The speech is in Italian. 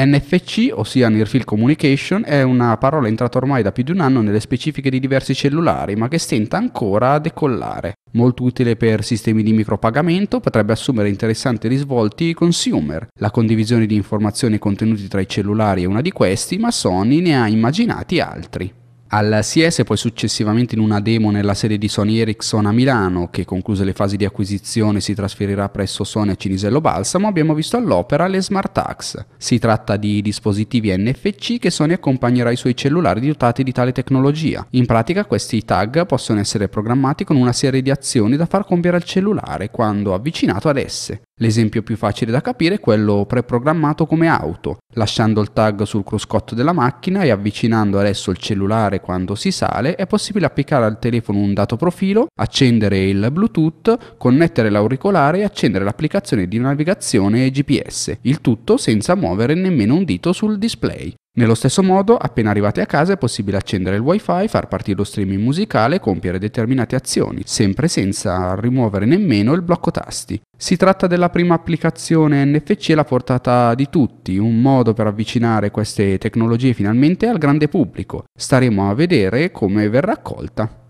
NFC, ossia Near Field Communication, è una parola entrata ormai da più di un anno nelle specifiche di diversi cellulari, ma che stenta ancora a decollare. Molto utile per sistemi di micropagamento, potrebbe assumere interessanti risvolti consumer. La condivisione di informazioni e contenuti tra i cellulari è una di questi, ma Sony ne ha immaginati altri al CS, poi successivamente in una demo nella sede di Sony Ericsson a Milano, che concluse le fasi di acquisizione si trasferirà presso Sony a Cinisello Balsamo, abbiamo visto all'opera le Smart Tags. Si tratta di dispositivi NFC che Sony accompagnerà i suoi cellulari dotati di tale tecnologia. In pratica questi tag possono essere programmati con una serie di azioni da far compiere al cellulare quando avvicinato ad esse. L'esempio più facile da capire è quello preprogrammato come auto, lasciando il tag sul cruscotto della macchina e avvicinando adesso il cellulare quando si sale, è possibile applicare al telefono un dato profilo, accendere il Bluetooth, connettere l'auricolare e accendere l'applicazione di navigazione e GPS, il tutto senza muovere nemmeno un dito sul display. Nello stesso modo, appena arrivati a casa è possibile accendere il wifi, far partire lo streaming musicale e compiere determinate azioni, sempre senza rimuovere nemmeno il blocco tasti. Si tratta della prima applicazione NFC alla portata di tutti, un modo per avvicinare queste tecnologie finalmente al grande pubblico. Staremo a vedere come verrà accolta.